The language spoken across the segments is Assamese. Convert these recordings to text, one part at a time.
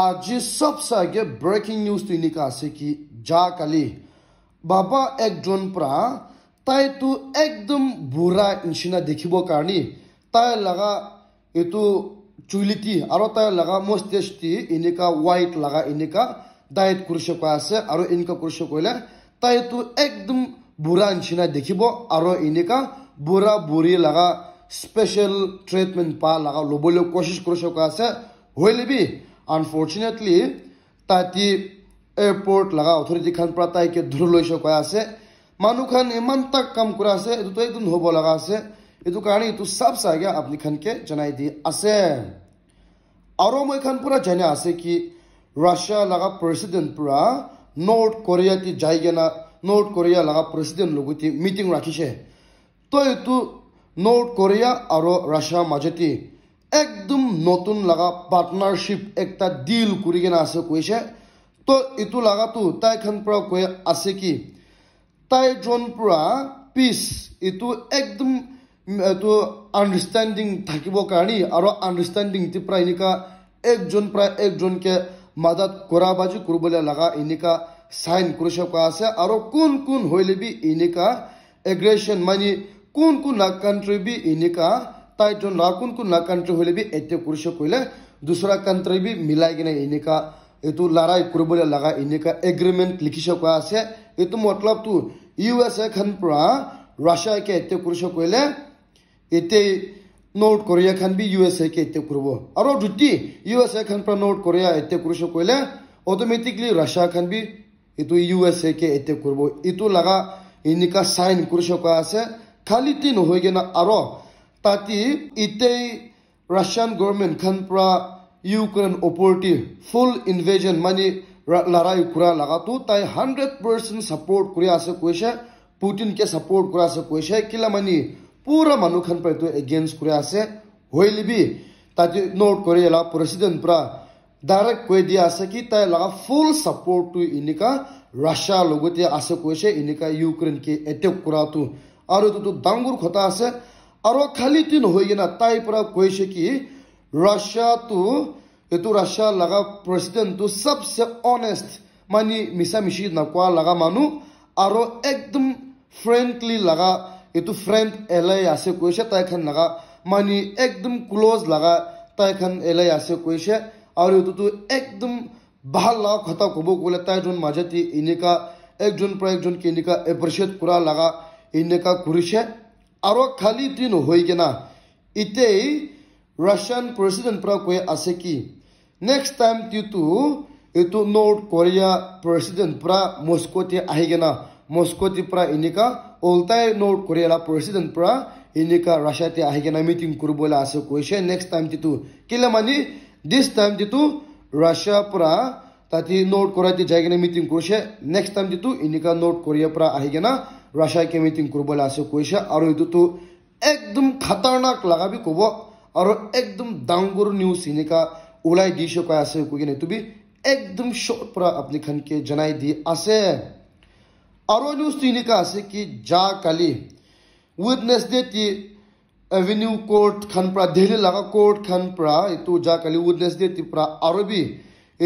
আজি সবসাইকে ব্ৰেকিং নিউজ তো এনেকা আছে কি যা কালি বাবা একজন পৰা তাইটো একদম বুঢ়া নিচিনা দেখিব কাৰণে তাই লগা এইটো চুলিটি আৰু তাই লগা মষ্টেজটি এনেকুৱা হোৱাইট লগা এনেকুৱা ডায়েট কৰিছে কৈ আছে আৰু এনেকুৱা কৰিছে কৈলে তাইটো একদম বুঢ়া নিচিনা দেখিব আৰু এনেকুৱা বুঢ়া বুঢ়ী লগা স্পেচিয়েল ট্ৰিটমেণ্ট পা লগা ল'বলৈ কোচিছ কৰিছে কৈ আছে হৈ ল'বি আনফৰ্চুনেটলি তাহাঁতি এয়াৰপৰ্ট লগা অথৰিটিখন পৰা তাইকে ধৰি লৈছে কৈ আছে মানুহখন ইমান তাক কাম কৰা আছে এইটোতো এইটো নহ'ব লগা আছে এইটো কাৰণে এইটো চাব চাগে আপুনিখনকে জনাই দি আছে আৰু মই এইখন পূৰা জানা আছে কি ৰাছিয়া লগা প্ৰেচিডেণ্ট পূৰা নৰ্থ কোৰিয়াটি যাই কেনা নৰ্থ কোৰিয়া লগা প্ৰেচিডেণ্ট লগতে মিটিং ৰাখিছে তো এইটো নৰ্থ কোৰিয়া আৰু ৰাছিয়াৰ মাজতে একদম নতুন লগা পাৰ্টনাৰশ্বিপ একটা ডিল করে গেছে আছে কৈছে তো এইটো লাগাতো তাই খান পুরা কয়ে আছে কি তাই জন পুরা পিস এটু একদম এইটো আণ্ডাৰষ্টেণ্ডিং থাকিব কাৰণে আৰু আন্ডাৰস্ট্যান্ডিং তে প্ৰায় ইনিকা একজন প্ৰায় একজনকে মাজত কৰা বাজি কৰিবলৈ লগা এনেকা চাইন কৰেছে কয়ে আছে আৰু কোন কোন হইলে বি ইনিকা এগ্ৰেশন মানে কোন কোন কান্ট্ৰি বি এনেকা তাই যোন নাকুনকু নাকান্ত হলে বি এতিয়া কুৰ্চ কৰিলে দোচৰা কাণ্ট্ৰি বি মিলাই কিনে এনেকা এইটো লৰাই কৰিবলৈ লগা এনেকা এগ্ৰিমেণ্ট লিখিছ কোৱা আছে এইটো মতলবটো ইউ এছ এ খান পৰা ৰাছিয়াকে এতিয়া কুৰ্চ কৰিলে এতিয়াই নৰ্থ কোৰিয়া খান বি ইউ এছ এ কে এতিয়া কৰিব আৰু দুটি ইউ এছ এ খান পৰা নোট কোৰিয়া এতিয়া কুৰ্চ কৰিলে অট'মেটিকলি ৰাছিয়া খান বি এইটো ইউ এছ এ কে এতিয়া কৰিব এইটো লগা এনেকা চাইন কুৰ্চ কোৱা আছে খালি টি নহয়গৈ না আৰু tati ite russian government khan pra ukraine opportunity full invasion mani larai kura laga tu tai 100% support kuri ase koise putin ke support kura ase koise kila mani pura manu khan pra tu against kura ase hoili bi tati note kore la president pra direct koi di ase ki tai laga full support tu inika russia logote ase koise inika ukraine ke attack kura tu aru tu dangur khota ase আৰু খালি তি নহৈ কিনে তাইৰ পৰা কৈছে কি ৰাছিয়াটো এইটো ৰাছিয়া লগা প্ৰেচিডেণ্টটো চবচে অনেষ্ট মানে মিছা মিছি নকোৱা লগা মানুহ আৰু একদম ফ্ৰেণ্ডলি লগা এইটো ফ্ৰেণ্ড এলাই আছে কৈছে তাই তাইখন লগা মানে একদম ক্ল'জ লগা তাইখন এলাই আছে কৈছে আৰু এইটোতো একদম ভাল লগা কথা ক'ব গ'লে তাইজন মাজতে এনেকুৱা একজন পৰা একজন কেনেকুৱা এপ্ৰিচিয়েট কৰা লগা এনেকুৱা কৰিছে আৰু খালি দি নহৈ কিনা ইতেই ৰাছিয়ান প্ৰেচিডেণ্ট পৰা কৈ আছে কি নেক্সট টাইম তিটো এইটো নৰ্থ কোৰিয়া প্ৰেছিডেণ্ট পৰা মস্কোতে আহি কিনা মস্কোতে পৰা এনেকুৱা ওলটাই নৰ্থ কোৰিয়াৰ প্ৰেছিডেণ্ট পৰা এনেকুৱা ৰাছিয়াতে আহি কিনা মিটিং কৰিবলৈ আছে কৈছে নেক্সট টাইম তিটো কেলে মানে দিছ টাইম তিটো ৰাছিয়াৰ পৰা তাতে নৰ্থ কোৰিয়াতে যাই কিনে মিটিং কৰিছে নেক্সট টাইম যিটো এনেকুৱা নৰ্থ কোৰিয়াৰ পৰা আহি কিনা ৰাছিয়াকে আমি টিং কৰিব আছে কৈছে আৰু এইটোতো একদম খাতাৰনাক লাগাবি ক'ব আৰু একদম ডাঙৰ নিউজ এনেকা ওলাই দিছে কৈ আছে কৈ কিনে তুমি একদম শ্বৰ্ট পৰা আপুনি খানকে জনাই দি আছে আৰু নিউজটো এনেকা আছে কি যা কালি উইটনেছডে টি এভিনিউ কোৰ্ট খান পৰা দেহলি লগা কোৰ্ট খান পৰা এইটো যা কালি উইটনেছডে টি পৰা আৰবি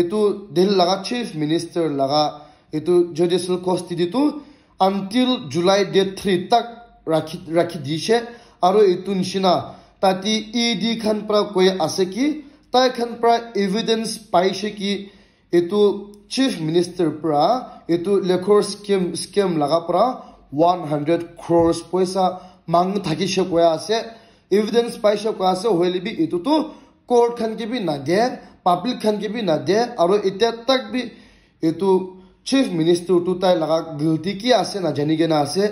এইটো দেহলি লগা চিফ মিনিষ্টাৰ লগা এইটো জুডিচিয়েল কষ্টিডিটো আনটিল জুলাই ডেট থ্ৰী তাক ৰাখি ৰাখি দিছে আৰু এইটো নিচিনা তাতে ই ডি খান পৰা কৈ আছে কি তাই খান পৰা এভিডেঞ্চ পাইছে কি এইটো চিফ মিনিষ্টাৰ পৰা এইটো লেখৰ স্কেম স্কেম লগা পৰা ওৱান হাণ্ড্ৰেড ক্ৰ'ৰ্চ পইচা মাং থাকিছে কৈ আছে এভিডেঞ্চ পাইছে কৈ আছে হৈলিবি এইটোতো কৰ্ট খান কিবি নাদে পাব্লিক খান কিবি নাদে আৰু এতিয়া তাক বি এইটো চিফ মিনিষ্টাৰটো তাই লগা গিলটি কি আছে নাজানি কেনে আছে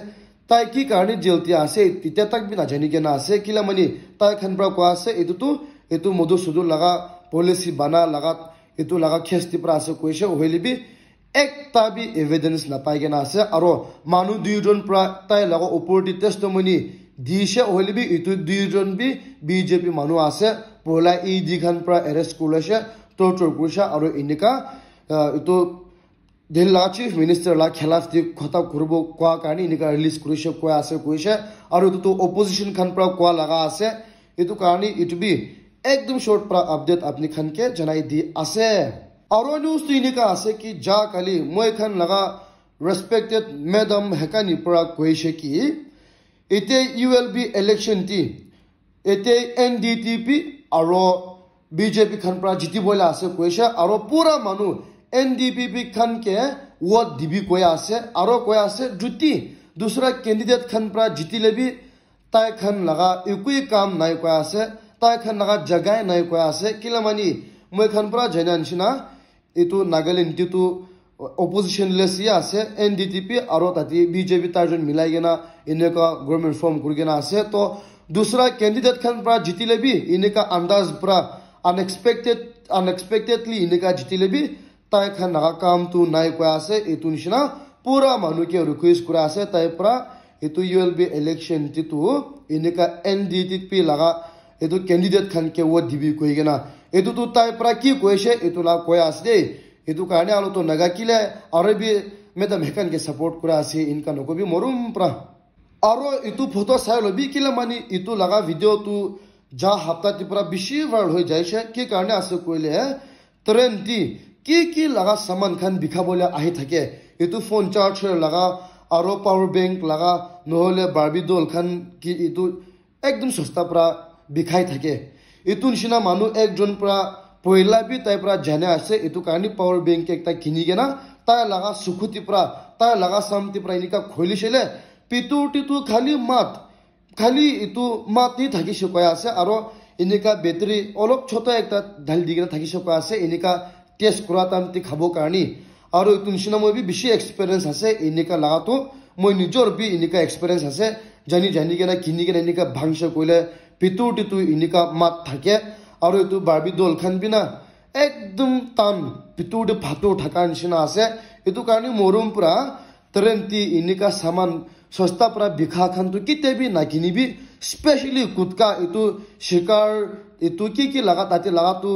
তাই কি কাৰণে জিলটি আছে তেতিয়া তাক বি নাজানি কেনে আছে কিলা মানে খান পৰা কোৱা আছে এইটোতো এইটো মধু চধু লগা পলিচি বানা লগাত এইটো লগা খেস্তি পৰা আছে কৈছে বি একটা বি এভিডেঞ্চ নাপাই কেনে আছে আৰু মানুহ দুয়োজন পৰা তাই লগা ওপৰতে মানি দিছে উহেলিবি এইটো দুয়োজন বি বি জে পি মানুহ আছে পহলাই ই দিখন পৰা এৰেষ্ট কৰিছে তৰ তৰ কৰিছে আৰু এনেকুৱা এইটো দেন লা চিফ মিনিষ্টাৰ খেলাফ দি কথা কৰিব কোৱা কাৰণে এনেকুৱা ৰিলিজ কৰিছে কোৱা আছে কৈছে আৰু এইটোতো অপজিশ্যন খান পৰা কোৱা লগা আছে এইটো কাৰণে ইট বি একদম শ্বৰ্ট পৰা আপডেট আপুনি খানকে জনাই দি আছে আৰু নিউজটো এনেকুৱা আছে কি যা কালি মই এখন লগা ৰেচপেক্টেড মেডাম হেকানিৰ পৰা কৈছে কি এতিয়া ইউ এল বি এলেকশ্যন টি এতিয়াই এন ডি টি পি আৰু বিজেপি খান পৰা জিতিবলৈ আছে কৈছে আৰু পুৰা মানুহ এন ডি পি পি খান কে দিবি কৈ আছে আৰু কৈ আছে জুতি দোচৰা কেণ্ডিডেট খান পৰা জিতি তাই তাইখন লগা একোৱে কাম নাই কৈ আছে তাই তাইখন লগা জেগাই নাই কৈ আছে কেলে মানি মই এখন পৰা জনা নিচিনা এইটো নাগালেণ্ড যিটো অপজিশ্যনলেছ ইয়ে আছে এন ডি টি পি আৰু তাতে বিজেপি জে পি তাৰজন মিলাই কিনে এনেকুৱা গভৰ্ণমেণ্ট ফৰ্ম কৰি কিনে আছে তো দোচৰা কেণ্ডিডেটখন পৰা জিতি লেবি এনেকুৱা আন্দাজ পৰা আনএক্সপেক্টেড আনএক্সপেক্টেডলি এনেকুৱা জিতি ল'বি তাই খান কামটো নাই কৈ আছে এইটো নিচিনা পুৰা মানুহকে ৰিকুৱেষ্ট কৰা আছে তাইৰ পৰা এইটো ইউ এল বি ইলেকশ্যন টিটো এনেকুৱা এন ডি টি পি লগা এইটো কেণ্ডিডেট খানকে ভোট দিবি কৈ কিনে এইটোতো তাইৰ পৰা কি কৈছে এইটো লাগ কৈ আছে দেই এইটো কাৰণে আলুটো নাগাকিলে আৰু বি মেডাম সেইখানকে ছাপৰ্ট কৰা আছে এনেকুৱা নকবি মৰম পৰা আৰু এইটো ফটো চাই ল'বি কি মানে এইটো লগা ভিডিঅ'টো যা সপ্তাহটিৰ পৰা বেছি ভাইৰেল হৈ যাইছে কি কাৰণে আছে কৈলে ট্ৰেণ্ড কি কি লগা সামান খান বিষাবলৈ আহি থাকে এইটো ফোন চাৰ্জাৰ লগা আৰু পাৱাৰ বেংক লগা নহ'লে বাৰ্বি দল খান কি এইটো একদম সস্তাৰ পৰা বিষাই থাকে এইটো নিচিনা মানুহ একজন পৰা পহিলা বি তাইৰ পৰা জানে আছে এইটো কাৰণে পাৱাৰ বেংক একটা কিনি গেনা তাই লগা চুকুটিৰ পৰা তাই লগা চামটিৰ পৰা এনেকুৱা খুলিছিলে পিতুৰটিটো খালি মাত খালি ইটো মাতি থাকি কয় আছে আৰু এনেকুৱা বেটেৰী অলপ ছটা এটা ঢালি দি কিনে থাকিছে আছে এনেকুৱা টেষ্ট কৰা টাইম তি খাব কাৰণে আৰু নিচিনা মই বেছি এক্সপেৰিয়েঞ্চ আছে এনেকুৱা লগাটো মই নিজৰ বি এনেকুৱা এক্সপেৰিয়েঞ্চ আছে জানি জানি কিনে কিনি কেনে এনেকুৱা ভাংচ কৰিলে পিতৰটিতো এনেকুৱা মাত থাকে আৰু এইটো বাৰ্বি দলখন বি না একদম টান পিতৰটো ফাটো থকাৰ নিচিনা আছে এইটো কাৰণে মৰম পৰা ট্ৰেণ্টি এনেকুৱা চামান চস্তা পৰা বিষা খানটো কেতিয়াবি নাকিনিবি স্পেচিয়েলি গুটকা এইটো চিকাৰ এইটো কি কি লগা তাতে লগাটো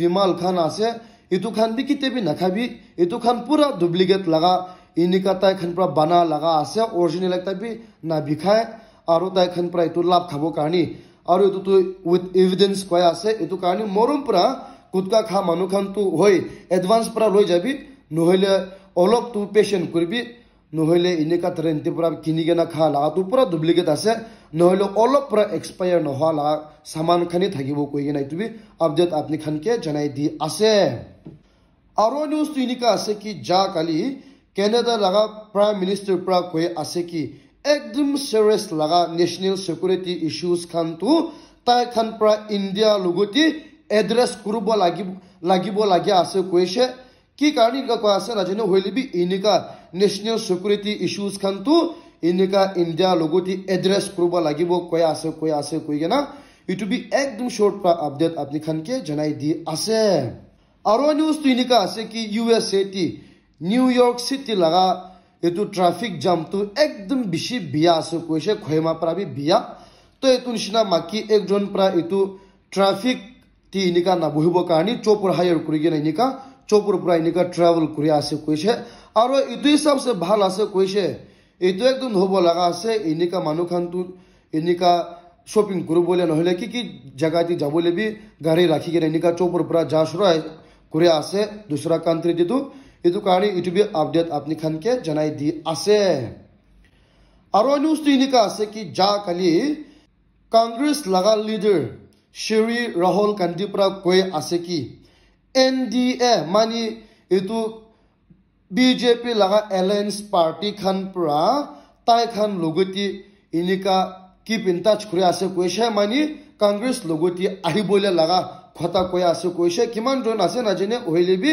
বিমাল খান আছে এইটো খান দি কেতিয়াবি নাখাবি এইটো খান পুৰা ডুপ্লিকেট লগা এনেকুৱা তাইখন পৰা বানা লগা আছে অৰিজিনেল একটাবি নাবিখাই আৰু তাইখন পৰা এইটো লাভ খাব কাৰণে আৰু এইটোতো উইথ এভিডেঞ্চ কয় আছে এইটো কাৰণে মৰম পৰা গুটকা খা মানুহখনতো হৈ এডভান্স পৰা লৈ যাবি নহ'লে অলপ তোৰ পেচেণ্ট কৰিবি নহ'লে এনেকুৱা ট্ৰেণ্টি পৰা কিনি কেনে খা লাগা তোৰ পৰা ডুপ্লিকেট আছে নহ'লে অলপ পৰা এক্সপায়াৰ নোহোৱা লাগা চামানখিনি থাকিব কৈ কিনে তুমি আপডেট আপনিখনকে জনাই দি আছে আৰু নিউজটো এনেকুৱা আছে কি যা কালি কেনেডা লগা প্ৰাইম মিনিষ্টাৰ পৰা কৈ আছে কি একদম চেৰিয়াছ লগা নেশ্যনেল খানটো তাই খান পৰা ইণ্ডিয়াৰ লগতে এড্ৰেছ কৰিব লাগিব লাগিবলগীয়া আছে কৈছে কি কাৰণে এনেকুৱা কোৱা আছে নাজানো হৈ লবি এনেকুৱা নেশ্যনেল চিকিউৰিটি ইছ্যুজ খান এনেকুৱা ইণ্ডিয়াৰ লগত এড্ৰেছ কৰিব লাগিব কয়া আছে কয়া আছে কৈ কেনে ইটো বি একদম শ্বৰ্ট আপডেট আপুনি খানকে জনাই দি আছে আৰু নিউজটো এনেকুৱা আছে কি ইউ এছ এ টি নিউয়ৰ্ক চিটি লগা এইটো ট্ৰাফিক জামটো একদম বেছি বিয়া আছে কৈছে খৈমা পৰা বি বিয়া তো এইটো নিচিনা মাকি একজন পৰা এইটো ট্ৰাফিক টি এনেকুৱা নাবহিবৰ কাৰণে চপৰ হায়াৰ কৰি কিনে এনেকুৱা চপৰ পৰা এনেকুৱা ট্ৰেভেল কৰি আছে কৈছে আৰু এইটোৱে চাবছে ভাল আছে কৈছে এইটো একদম হ'ব লগা আছে এনেকুৱা মানুহখনটো এনেকা শ্বপিং কৰিবলৈ নহ'লে কি কি জেগাত যাবলৈ গাড়ী ৰাখি কিনে এনেকুৱা চৌপৰ পৰা যা চৰাই কৰি আছে দোচৰা কাণ্ট্ৰিত এইটো এইটো কাৰণে এইটো বি আপডেট আপুনি খানকে জনাই দি আছে আৰু নিউজটো এনেকুৱা আছে কি যা কালি কংগ্ৰেছ লগা লিডাৰ শ্ৰী ৰাহুল গান্ধীৰ পৰা কৈ আছে কি এন ডি এ মানে এইটো BJP laga alliance party khan pura tai khan logoti inika keep in touch kore ase koise mani congress logoti ahibole laga khota koya ase koise kiman jon ase na jene oile bi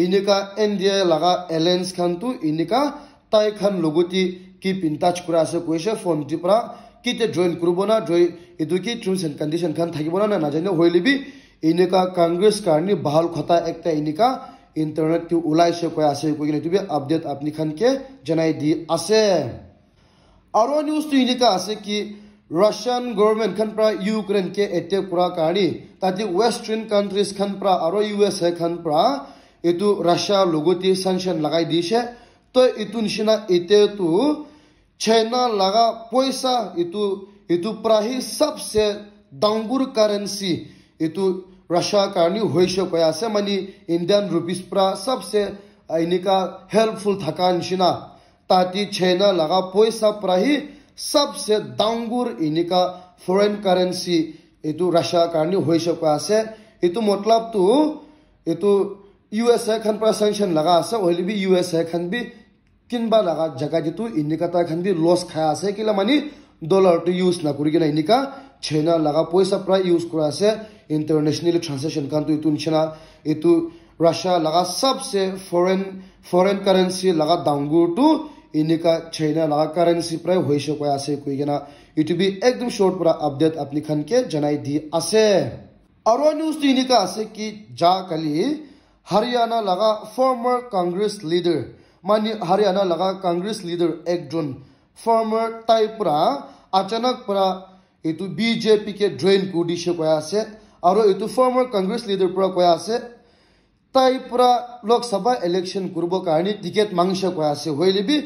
inika NDA laga alliance khan tu inika tai khan logoti keep in touch kore ase koise phone ti pura kite join kurbo na joy edu ki terms and condition khan thakibo na na jene hoile bi inika congress karni bahal khota ekta inika internet টো ওলাইছে কৈ আছে কৈ কিনে এইটো আপডেট আপুনিখন কে জনাই দি আছে আৰু নিউজটো এনেকুৱা আছে কি ৰাছিয়ান গভৰ্ণমেণ্টখন পৰা ইউক্ৰেইন কে এটেক কৰাৰ কাৰণে তাতে ৱেষ্টাৰ্ণ কাণ্ট্ৰিজখন পৰা আৰু ইউ এছ এ খান পৰা এইটো ৰাছিয়াৰ লগতে চেংচন লগাই দিছে তো এইটো নিচিনা এতিয়াতো চাইনা লগা পইচা এইটো এইটো পৰাহি চবচে ডাঙৰ কাৰেঞ্চি এইটো ৰাছিয়াৰ কাৰণেও হৈছে কৈ আছে মানে ইণ্ডিয়ান ৰুপিজ পৰা চবচে এনেকুৱা হেল্পফুল থকা নিচিনা তাতে চাইনা লগা পইচা পৰাহি চবচে ডাঙৰ এনেকুৱা ফৰেইন কাৰেঞ্চি এইটো ৰাছিয়াৰ কাৰণেও হৈছে কৈ আছে এইটো মতলবটো এইটো ইউ এছ এখন পৰা চেংচন লগা আছে অইল বি ইউ এছ এখন বি কিনবা লগা জেগা যিটো এনেকুৱা এখন বি লছ খাই আছে কিলা মানে ডলাৰটো ইউজ নকৰি কিনে এনেকুৱা chena laga poisa pra use kura ase international transaction kan tu itu nishina itu russia laga sabse foreign foreign currency laga downgur tu इनका चाइना लगा करेंसी प्राय होइसे कोई आसे कोई ना यूट्यूब एकदम शॉर्ट पूरा अपडेट अपनी खन के जनाई दी आसे और न्यूज तो इनका आसे कि जा कली हरियाणा लगा फॉर्मर कांग्रेस लीडर मान हरियाणा लगा कांग्रेस लीडर एक जन फॉर्मर टाइप पूरा अचानक पूरा এইটো বি জে পিকে ড্ৰেইন কুৰ্দিছে কৈ আছে আৰু এইটো ফৰ্মাৰ কংগ্ৰেছ লিডাৰ পৰা কৈ আছে তাইৰ পৰা লোকসভা ইলেকশ্যন কৰিবৰ কাৰণে টিকেট মাংছে কৈ আছে হৈ লবি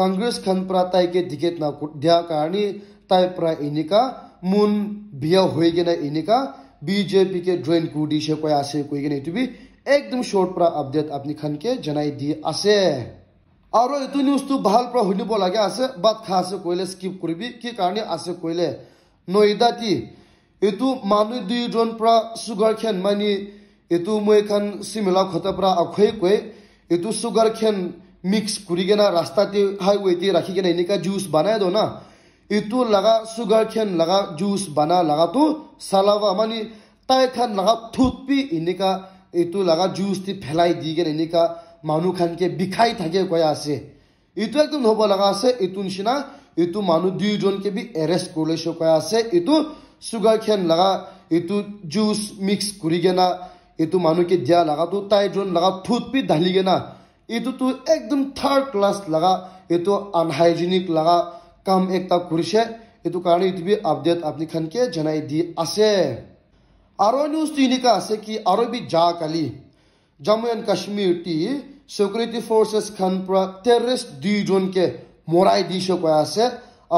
কংগ্ৰেছ খন পৰা তাইকে টিকেট না দিয়াৰ কাৰণে তাইৰ পৰা এনেকা মন বিয়া হৈ কিনে এনেকা বি জে পিকে ড্ৰইন কুৰ্দিছে কৈ আছে কৈ কিনে এইটো বি একদম শ্বৰ্ট পৰা আপডেট আপুনি খানকে জনাই দি আছে আৰু এইটো নিউজটো ভাল পৰা শুনিব লাগে আছে বাট খা আছে কৈলে স্কিপ কৰিবি কি কাৰণে আছে কৈলে নইদাতি এইটো মানুহ দুইজন পৰা চুগাৰ খেন মানি এইটো মই এখন চিমলা খতে পৰা আখৈ কৈ এইটো চুগাৰ খেন মিক্স কৰি কেনে ৰাস্তাতে হাই ৱেটি ৰাখি কেনে এনেকুৱা জুচ বনাই দিওঁ না এইটো লগা চুগাৰ খেন লগা জুচ বনা লগাটো চালাবা মানে তাইখন লগা থুটপি এনেকা এইটো লগা জুচ দি ফেলাই দি কেনে এনেকা মানুহ খানকে বিষাই থাকে কৈ আছে এইটো একদম হ'ব লগা আছে এইটো নিচিনা এইটো মানুহ দুয়োজনকে বি এৰেষ্ট কৰিলেছ কয়া আছে এইটো চুগাৰ খেন লগা এইটো জুচ মিক্স কৰি কেনা এইটো মানুহকে দিয়া লগাটো তাই যোন লগা ঠোঁট পি ঢালি কেনা এইটোতো একদম থাৰ্ড ক্লাছ লগা এইটো আনহাইজেনিক লগা কাম এটা কৰিছে এইটো কাৰণে এইটো বি আপডেট আপুনি খানকে জনাই দি আছে আৰু নিউজটো এনেকুৱা আছে কি আৰু বি যা কালি জম্মু এণ্ড কাশ্মীৰ টি ছিকিউৰিটি ফৰ্চেছ খান পৰা টেৰৰিষ্ট দুয়োজনকে মৰাই দিছে কয় আছে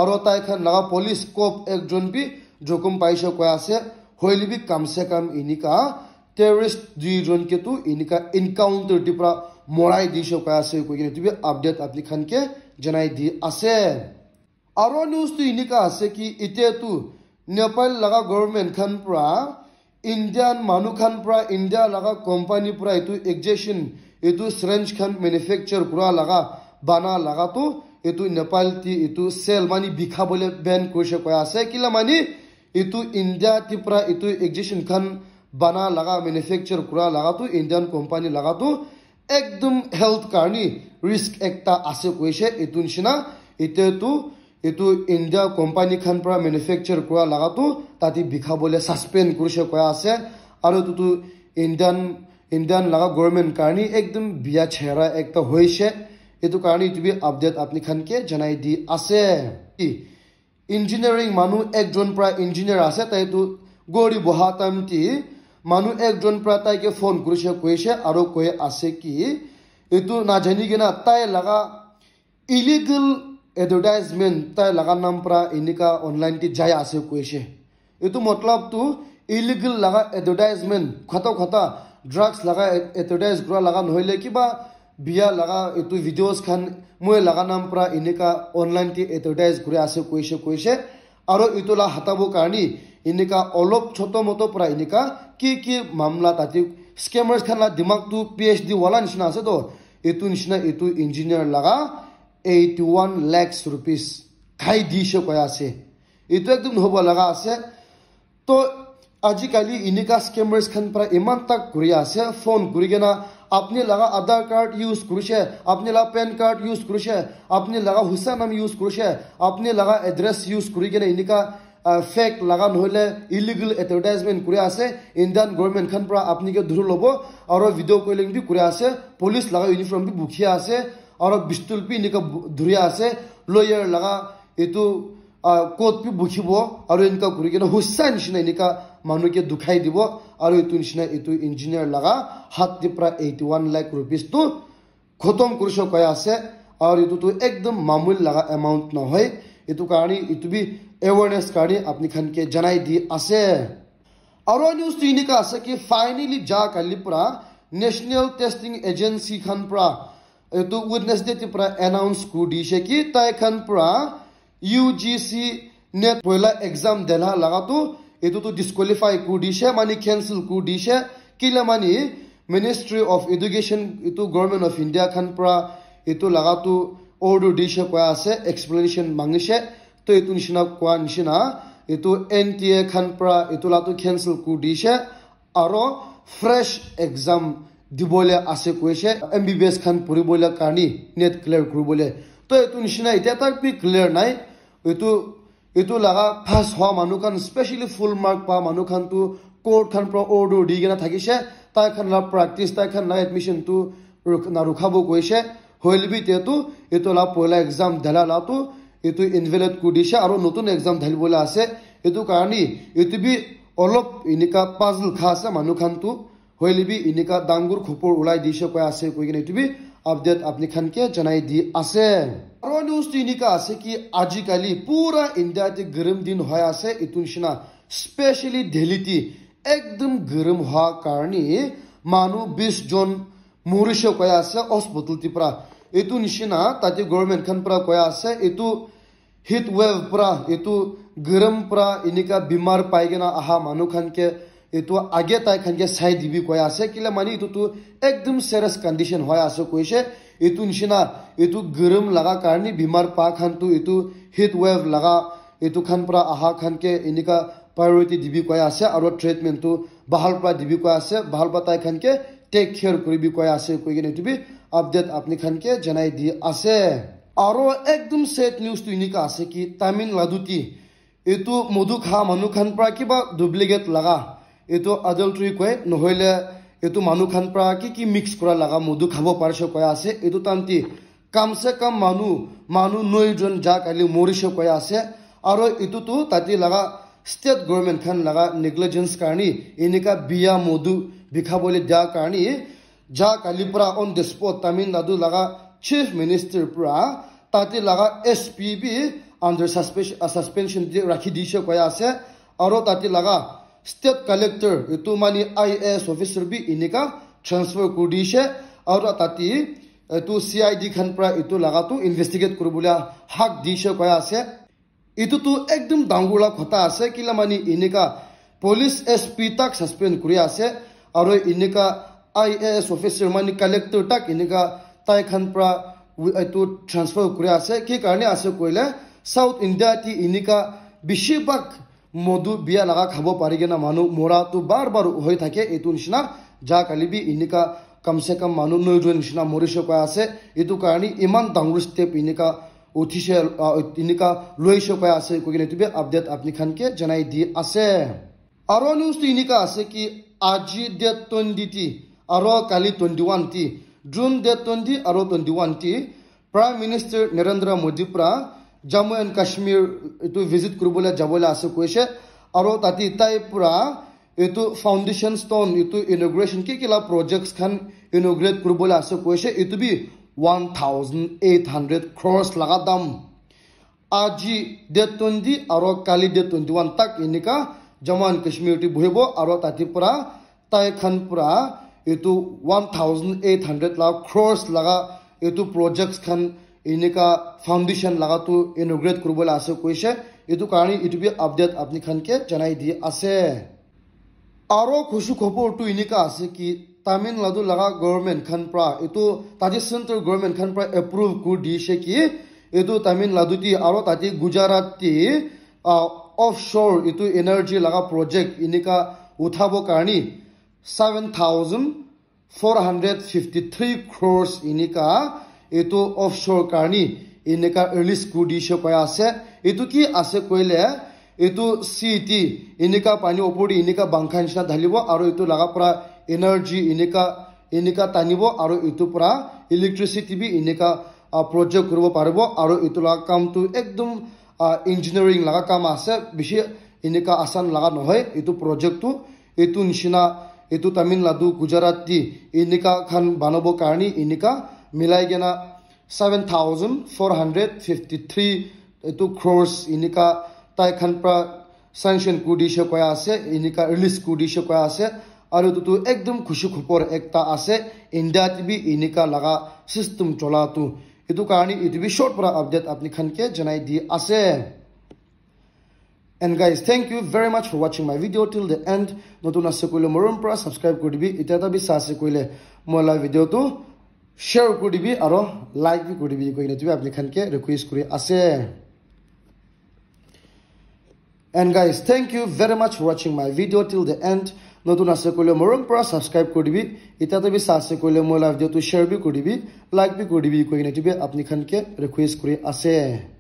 আৰু তাইখন লগা পুলিচ কপ একজন বি জকুম পাইছে কয় আছে হৈলি বি কামছে কাম ইনিকা টেৰিষ্ট দুইজনকেতো ইনিকা এনকাউণ্টাৰটিৰ পৰা মৰাই দিছে কয় আছে কৈ কিনে তুমি আপডেট আপুনি খানকে জনাই দি আছে আৰু নিউজটো এনেকুৱা আছে কি এতিয়াতো নেপাল লগা খান পৰা ইণ্ডিয়ান মানুহ খান পৰা ইণ্ডিয়া লগা কোম্পানীৰ পৰা এইটো এক্সেশ্যন এইটো খান মেনুফেকচাৰ কৰা লগা বানা লগাটো এইটো নেপাল টি এইটো চেল মানে বিষাবলৈ বেন কৰিছে কয় আছে কিলা মানে এইটো ইণ্ডিয়া ইণ্ডিয়াটি পৰা এইটো এক্সিশ্যন খান বনা লগা মেনুফেকচাৰ কৰা লগাটো ইণ্ডিয়ান কোম্পানী লগাটো একদম হেল্থ কাৰণে ৰিস্ক এটা আছে কৈছে এইটো নিচিনা এতিয়াতো এইটো ইণ্ডিয়া কোম্পানীখন পৰা মেনুফেকচাৰ কৰা লগাটো তাতে বিষাবলৈ চাছপেণ্ড কৰিছে কয়া আছে আৰু এইটোতো ইণ্ডিয়ান ইণ্ডিয়ান লগা গভৰ্ণমেণ্ট কাৰণে একদম বিয়া চেহেৰা এটা হৈছে এইটো কাৰণে ইউটিউবে আপডেট আপনিখনকে জনাই দি আছে কি ইঞ্জিনিয়াৰিং মানুহ একজন পৰা ইঞ্জিনিয়াৰ আছে তাইতো গৌৰী বহা টাইমটি মানুহ একজন পৰা তাইকে ফোন কৰিছে কৈছে আৰু কৈ আছে কি এইটো নাজানি কিনা তাই লগা ইলিগেল এডভাৰটাইজমেণ্ট তাই লগা নাম পৰা এনেকুৱা অনলাইনটি যাই আছে কৈছে এইটো মতলবটো ইলিগেল লগা এডভাৰটাইজমেণ্ট খতা খতা ড্ৰাগছ লগা এডভাৰটাইজ কৰা লগা নহ'লে কিবা বিয়া লগা এইটো ভিডিঅ'জ খান মই লগা নাম পৰা এনেকুৱা অনলাইন কি এডভাৰটাইজ ঘূৰি আছে কৈছে কৈছে আৰু এইটোলা হাতাব কাৰণে এনেকুৱা অলপ ছোট মতো পৰা এনেকুৱা কি কি মামলা তাতে স্কেমাৰ খানা দিমাগটো পি এইচ ডি ৱালা নিচিনা আছেতো এইটো নিচিনা এইটো ইঞ্জিনিয়াৰ লগা এইটি ওৱান লেক্স ৰুপিজ খাই দিছে কৈ আছে এইটো একদম নহ'ব লগা আছে তো আজিকালি এনেকুৱা স্কেমাৰ খান পৰা ইমান ঘূৰি আছে ফোন ঘূৰি আপনি লগা আধার কার্ড ইউজ করছে আপনি লগা প্যান কার্ড ইউজ করছে আপনি লগা হুসেন নাম ইউজ করছে আপনি লগা এড্রেস ইউজ করি গেলে ইনকা ফেক লাগা নহলে ইলিগেল এডভার্টাইজমেন্ট করে আছে ইন্ডিয়ান গভর্নমেন্ট খান পৰা আপনাকে ধরে লব আর ভিডিও কলিং বি করে আছে পুলিশ লাগা ইউনিফর্ম বি বুখিয়া আছে আর বিস্তুলপি ইনকা ধরে আছে লয়ার লাগা এটু কোর্ট বি বুখিব আর ইনকা করি গেলে হুসেন নিচিনা ইনকা মানুহকে দুখাই দিব আৰু এইটো নিচিনা এইটো ইঞ্জিনিয়াৰ লগা হাত দি এইটি ওৱান লাখ ৰুপিজটো খতম কৰিছ কৈ আছে আৰু এইটোতো একদম মামুল লগা এমাউণ্ট নহয় এইটো কাৰণে এইটো বি এৱাৰনেছ কাৰণে আপুনি খানকে জনাই দি আছে আৰু নিউজটো এনেকুৱা আছে কি ফাইনেলি যা কালিৰ পৰা নেশ্যনেল টেষ্টিং এজেঞ্চিখন পৰা এইটো উইটনেছডেটি পৰা এনাউন্স কৰি দিছে কি তাইখন পৰা ইউ জি চি নেট পইলা এক্সাম দেলা লগাটো এইটোতো ডিছকোৱালিফাই কু দিছে মানে কেঞ্চেল কু দিছে কিলে মানে মিনিষ্ট্ৰী অফ এডুকেশ্যন এইটো গভৰ্ণমেণ্ট অফ ইণ্ডিয়াখন পৰা এইটো লগাটো অৰ্ডাৰ দিছে কোৱা আছে এক্সপ্লেনেশ্যন মাঙিছে তো এইটো নিচিনা কোৱা নিচিনা এইটো এন টি এখন পৰা এইটো লাটো কেঞ্চেল কু দিছে আৰু ফ্ৰেছ এক্সাম দিবলৈ আছে কৈছে এম বি বি এছ খন পঢ়িবলৈ কাৰণে নেট ক্লিয়াৰ কৰিবলৈ তো এইটো নিচিনা এতিয়া তাৰ কি ক্লিয়াৰ নাই এইটো এইটো লগা ফাৰ্ষ্ট হোৱা মানুহ খান স্পেচিয়েলি ফুল মাৰ্ক পোৱা মানুহ খানটো কোৰ্ট খান পৰা অৰ্ডাৰ দি কিনে থাকিছে তাইখন লাভ প্ৰেক্টিছ তাইখন লাগে এডমিশ্যনটো নাৰখাব কৈছে হৈ লবি তেতিয়াতো এইটো লাভ পহিলা এক্সাম ঢালা লাটো এইটো ইনভেলেট কৰি আৰু নতুন এক্সাম ঢালিবলৈ আছে এইটো কাৰণে এইটো বি অলপ এনেকুৱা পাজল খা আছে মানুহখানটো হৈ লবি এনেকুৱা ডাঙৰ খপৰ ওলাই দিছে কৈ আছে কৈ কিনে এইটো বি আপডেট আপনিখানকে জনাই দি আছে আৰু নিউজটো এনেকুৱা আছে কি আজিকালি পুৰা ইণ্ডিয়াতে গৰম দিন হৈ আছে এইটো নিচিনা স্পেচিয়েলি দিল্লীতে একদম গৰম হোৱা কাৰণে মানুহ বিশজন মৰিছ কৈ আছে হস্পিটেলটিৰ পৰা এইটো নিচিনা তাতে গভৰ্ণমেণ্টখন পৰা কৈ আছে এইটো হিট ৱেভ পৰা এইটো গৰম পৰা এনেকুৱা বেমাৰ পাই কিনে অহা মানুহখনকে এইটো আগে তাইখানকে চাই দিবি কৈ আছে কিলে মানে এইটোতো একদম চেৰাচ কণ্ডিশ্যন হয় আছে কৈছে এইটো নিচিনা এইটো গৰম লগা কাৰণে বীমাৰ পা খানটো এইটো হিট ৱেভ লগা এইটো খান পৰা অহা খানকে এনেকুৱা প্ৰায়ৰিটি দিবি কৈ আছে আৰু ট্ৰিটমেণ্টটো ভাল পৰা দিবি কৈ আছে ভাল পৰা খানকে টেক কেয়াৰ কৰিবি কৈ আছে কৈ কিনে এইটো বি আপডেট আপুনি খানকে জনাই দি আছে আৰু একদম ছেড নিউজটো এনেকুৱা আছে কি তামিলনাডুটি এইটো মধু খা মানুহ খান পৰা কিবা ডুপ্লিকেট লগা এইটো আদলটোৱে কয় নহ'লে এইটো মানুহ খান পৰা কি কি মিক্স কৰা লগা মধু খাব পাৰিছে কয়া আছে এইটো তান্তি কামচে কাম মানুহ মানুহ নৈজন যা কালি মৰিছে কয়া আছে আৰু এইটোতো তাতে লগা ষ্টেট গভৰ্ণমেণ্ট খান লগা নেগলিজেঞ্চ কাৰণে এনেকা বিয়া মধু বিষাবলৈ দিয়া কাৰণে যা কালিৰ পৰা অন দ্য স্পট তামিলনাডু লগা চিফ মিনিষ্টাৰ পৰা তাতে লগা এছ পি বি আণ্ডাৰ ছাছপেঞ্চন ছাছপেঞ্চন দি ৰাখি দিছে কয়া আছে আৰু তাতে লগা state collector itu mani IAS officer bi ini ka transfer kudi she aura tati itu CID khan pra itu laga tu investigate kurbulya hak di she kaya ase itu tu ekdom dangula khata ase kila mani ini ka police SP tak suspend kurya ase aro ini ka IAS officer mani collector tak ini ka tai khan pra itu transfer kurya ase ki karne ase koile South India ti ini ka bishibak মধু বিয়া লগা খাব পাৰিগে না মানুহ মৰাটো বাৰ বাৰ হৈ থাকে এইটো নিচিনা যা কালিবি এনেকুৱা কমচে কম মানুহ নৈৰ নিচিনা মৰিছে কৈ আছে এইটো কাৰণে ইমান ডাঙৰ ষ্টেপ এনেকা উঠিছে এনেকা লৈছে কৈ আছে কৈ কিনে এইটোবে আপডেট আপুনি খানকে জনাই দি আছে আৰু নিউজটো এনেকুৱা আছে কি আজি ডেট টুৱেণ্টি টি আৰু কালি টুৱেণ্টি ওৱান টি জুন ডেট টুৱেণ্টি আৰু টুৱেণ্টি ওৱান টি প্ৰাইম মিনিষ্টাৰ নৰেন্দ্ৰ মোদীৰ পৰা জম্মু এণ্ড কাশ্মীৰ এইটো ভিজিট কৰিবলৈ যাবলৈ আছে কৈছে আৰু তাতে ইতাইৰ পৰা এইটো ফাউণ্ডেশ্যন ষ্টন এইটো ইনগ্ৰেশ্যন কি কি প্ৰজেক্টছ খান ইনগ্ৰেট কৰিবলৈ আছে কৈছে এইটো বি ওৱান থাউজেণ্ড এইট হাণ্ড্ৰেড খৰচ লগা দাম আজি ডেট টুৱেণ্টি আৰু কালি ডেট টুৱেণ্টি ওৱান তাক এনেকা জম্মু এণ্ড কাশ্মীৰটো বহিব আৰু তাতে পৰা খান পৰা এইটো one thousand eight hundred lakh খৰচ লগা এইটো প্ৰজেক্টছ খান এনেকা ফাউণ্ডেশ্যন লগাটো ইনগ্ৰেট কৰিবলৈ আছে কৈছে এইটো কাৰণে এইটো আপডেট আপুনি খানকে জনাই দি আছে আৰু খুচু খবৰটো এনেকুৱা আছে কি তামিলনাডু লগা গভৰ্ণমেণ্ট খান পৰা এইটো তাতে চেণ্ট্ৰেল গভৰ্ণমেণ্ট খান পৰা এপ্ৰুভ কৰি দিছে কি এইটো তামিলনাডুটি আৰু তাতে গুজৰাটটি অফ শ্বৰ এইটো এনাৰ্জি লগা প্ৰজেক্ট এনেকা উঠাব কাৰণে seven thousand four hundred fifty three crores এনেকুৱা এইটো অফ শ্বৰ কাৰণে এনেকুৱা ৰিলিজ কৰি দিছে কয় আছে এইটো কি আছে কৰিলে এইটো চি টি এনেকুৱা পানী ওপৰত এনেকুৱা বাংখা নিচিনা ঢালিব আৰু এইটো লগা পৰা এনাৰ্জি এনেকুৱা এনেকুৱা টানিব আৰু এইটোৰ পৰা ইলেক্ট্ৰিচিটি বি এনেকুৱা প্ৰজেক্ট কৰিব পাৰিব আৰু এইটো লগা কামটো একদম ইঞ্জিনিয়াৰিং লগা কাম আছে বেছি এনেকুৱা আচান লগা নহয় এইটো প্ৰজেক্টটো এইটো নিচিনা এইটো তামিলনাডু গুজৰাটী এনেকুৱাখন বনাবৰ কাৰণে এনেকুৱা মিলাইকেনা seven thousand four hundred fifty three এইটো ক্ৰ'ৰ্ছ এনেকুৱা তাইখন পৰা চেংচন কু দিছে কয়া আছে এনেকুৱা ৰিলিজ কু দিছে কয়া আছে আৰু এইটো একদম খুচি খোপৰ এটা আছে ইণ্ডিয়া টিভি এনেকুৱা লগা চিষ্টেম চলাটো এইটো কাৰণে ইউটিভি শ্বৰ্ট পৰা আপডেট আপুনি খানকে জনাই দি আছে and guys thank you very much for ৱাচিং my video' till the end নতুন আছে কৰিলে মৰম পৰা ছাবস্ক্ৰাইব কৰি দিবি এতিয়া এটা বিশ্বাস আছে কৰিলে মই লাভ ভিডিঅ'টো শ্বেয়াৰ কৰি দিবি আৰু লাইক বি কৰি দিবি কৈ কিনে তুমি আপনিখনকে ৰিকুৱেষ্ট কৰি আছে and guys thank you very much for ৱাচিং my video' till the end নতুন আছে কৰিলে মৰম পৰা ছাবস্ক্ৰাইব কৰি দিবি এতিয়া তুমি চাৰ্চে কৰিলে মই লাইভ ভিডিঅ'টো শ্বেয়াৰ বি কৰি দিবি লাইক বি কৰি দিবি কৈ কিনে তুমি আপনিখনকে ৰিকুৱেষ্ট কৰি আছে